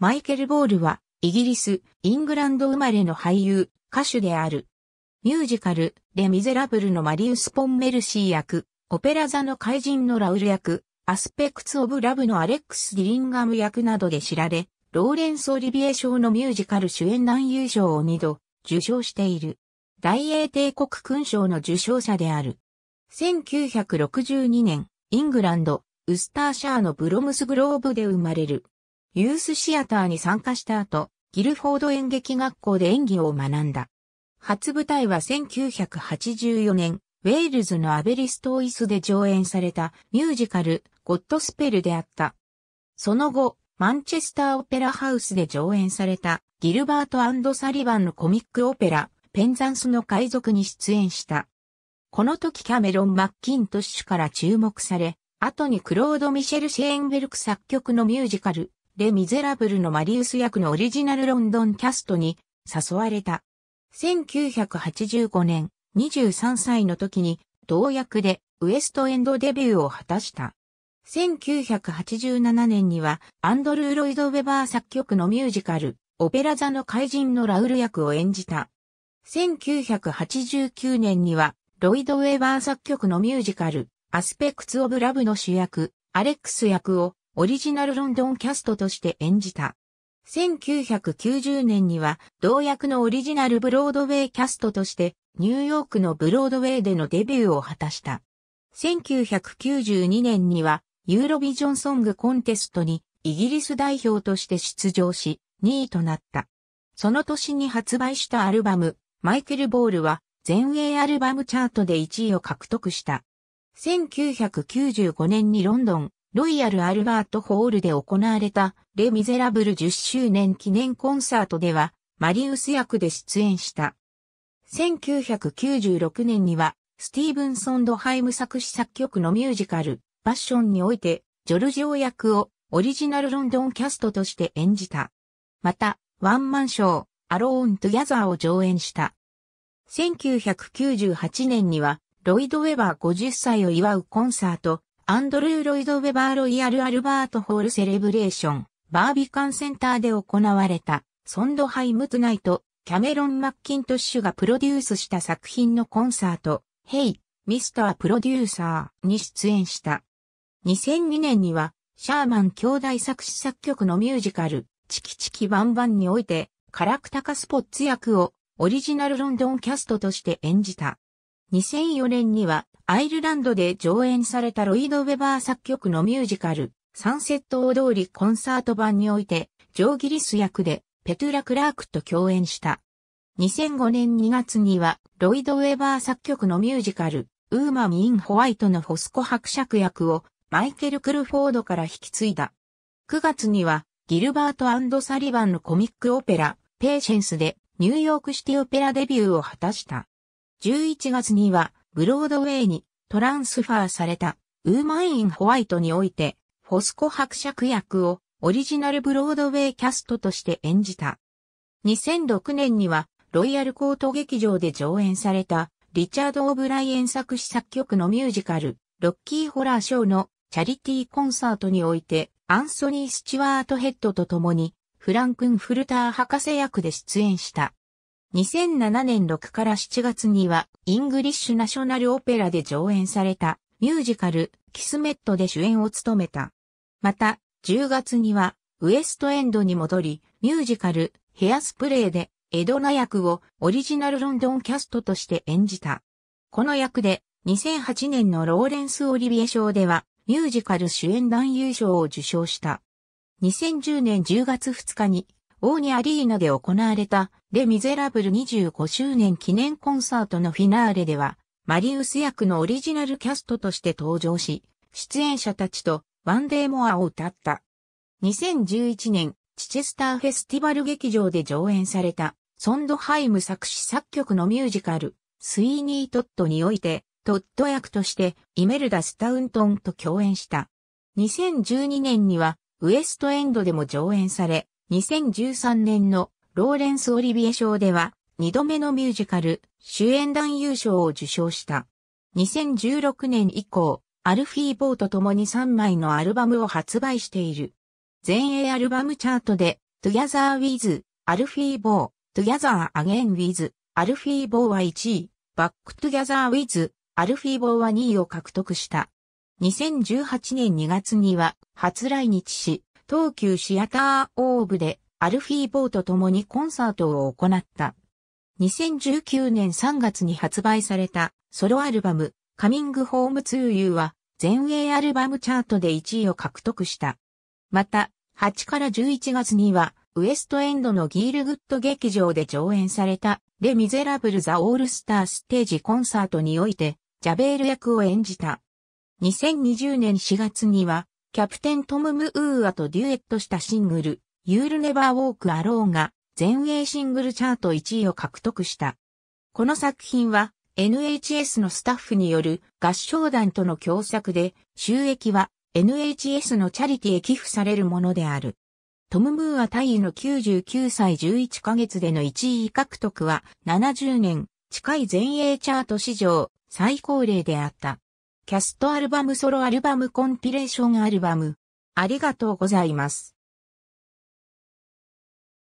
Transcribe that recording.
マイケル・ボールは、イギリス、イングランド生まれの俳優、歌手である。ミュージカル、レ・ミゼラブルのマリウス・ポンメルシー役、オペラ座の怪人のラウル役、アスペクツ・オブ・ラブのアレックス・ディリンガム役などで知られ、ローレンス・オリビエ賞のミュージカル主演男優賞を2度受賞している。大英帝国勲章の受賞者である。1962年、イングランド、ウスターシャーのブロムスグローブで生まれる。ユースシアターに参加した後、ギルフォード演劇学校で演技を学んだ。初舞台は1984年、ウェールズのアベリストーイスで上演されたミュージカル、ゴッドスペルであった。その後、マンチェスターオペラハウスで上演されたギルバートサリバンのコミックオペラ、ペンザンスの海賊に出演した。この時キャメロン・マッキントッシュから注目され、後にクロード・ミシェル・シェーンベルク作曲のミュージカル、レ・ミゼラブルのマリウス役のオリジナルロンドンキャストに誘われた。1985年、23歳の時に、同役でウエストエンドデビューを果たした。1987年には、アンドルー・ロイド・ウェバー作曲のミュージカル、オペラ座の怪人のラウル役を演じた。1989年には、ロイド・ウェバー作曲のミュージカル、アスペクツ・オブ・ラブの主役、アレックス役をオリジナルロンドンキャストとして演じた。1990年には同役のオリジナルブロードウェイキャストとしてニューヨークのブロードウェイでのデビューを果たした。1992年にはユーロビジョンソングコンテストにイギリス代表として出場し2位となった。その年に発売したアルバムマイケル・ボールは全英アルバムチャートで1位を獲得した。1995年にロンドンロイヤル・アルバート・ホールで行われたレ・ミゼラブル10周年記念コンサートでは、マリウス役で出演した。1996年には、スティーブン・ソンドハイム作詞作曲のミュージカル、パッションにおいて、ジョルジオ役をオリジナルロンドンキャストとして演じた。また、ワンマンショー、アローン・トゥ・ギャザーを上演した。1998年には、ロイド・ウェバー50歳を祝うコンサート、アンドルー・ロイド・ウェバー・ロイヤル・アルバート・ホール・セレブレーション、バービカンセンターで行われた、ソンドハイム・ツナイト、キャメロン・マッキントッシュがプロデュースした作品のコンサート、ヘイ、ミスター・プロデューサーに出演した。2002年には、シャーマン兄弟作詞作曲のミュージカル、チキチキバンバンにおいて、カラクタカスポッツ役をオリジナルロンドンキャストとして演じた。2004年にはアイルランドで上演されたロイド・ウェバー作曲のミュージカル、サンセット大通りコンサート版において、ジョー・ギリス役で、ペトゥラ・クラークと共演した。2005年2月には、ロイド・ウェバー作曲のミュージカル、ウーマミン・ホワイトのホスコ伯爵役を、マイケル・クルフォードから引き継いだ。9月には、ギルバートサリバンのコミックオペラ、ペーシェンスで、ニューヨークシティオペラデビューを果たした。11月には、ブロードウェイにトランスファーされたウーマイン・ホワイトにおいて、フォスコ伯爵役をオリジナルブロードウェイキャストとして演じた。2006年にはロイヤルコート劇場で上演されたリチャード・オブライエン作詞作曲のミュージカル、ロッキーホラーショーのチャリティーコンサートにおいてアンソニー・スチュワート・ヘッドと共にフランクン・フルター博士役で出演した。2007年6から7月には、イングリッシュナショナルオペラで上演された、ミュージカル、キスメットで主演を務めた。また、10月には、ウエストエンドに戻り、ミュージカル、ヘアスプレーで、エドナ役をオリジナルロンドンキャストとして演じた。この役で、2008年のローレンス・オリビエ賞では、ミュージカル主演男優賞を受賞した。2010年10月2日にオーニアリーナで行われたレ・ミゼラブル25周年記念コンサートのフィナーレでは、マリウス役のオリジナルキャストとして登場し、出演者たちとワンデーモアを歌った。2011年、チチェスターフェスティバル劇場で上演された、ソンドハイム作詞作曲のミュージカル、スイーニー・トットにおいて、トット役としてイメルダ・スタウントンと共演した。2012年には、ウエストエンドでも上演され、2013年のローレンス・オリビエ賞では2度目のミュージカル主演男優賞を受賞した。2016年以降、アルフィー・ボーと共に3枚のアルバムを発売している。全英アルバムチャートで Together with アルフィー・ボー、Together Again with アルフィー・ボーは1位、Back Together with アルフィー・ボーは2位を獲得した。2018年2月には初来日し、東急シアターオーブでアルフィー・ボーと共にコンサートを行った。2019年3月に発売されたソロアルバム、カミングホームツーユーは全英アルバムチャートで1位を獲得した。また、8から11月には、ウエストエンドのギールグッド劇場で上演された、レ・ミゼラブル・ザ・オールスターステージコンサートにおいて、ジャベール役を演じた。2020年4月には、キャプテントム・ムーアとデュエットしたシングル、You'll Never Walk Alone が全英シングルチャート1位を獲得した。この作品は NHS のスタッフによる合唱団との共作で収益は NHS のチャリティへ寄付されるものである。トム・ムーア大尉の99歳11ヶ月での1位獲得は70年近い全英チャート史上最高齢であった。キャストアルバムソロアルバムコンピレーションアルバム。ありがとうございます。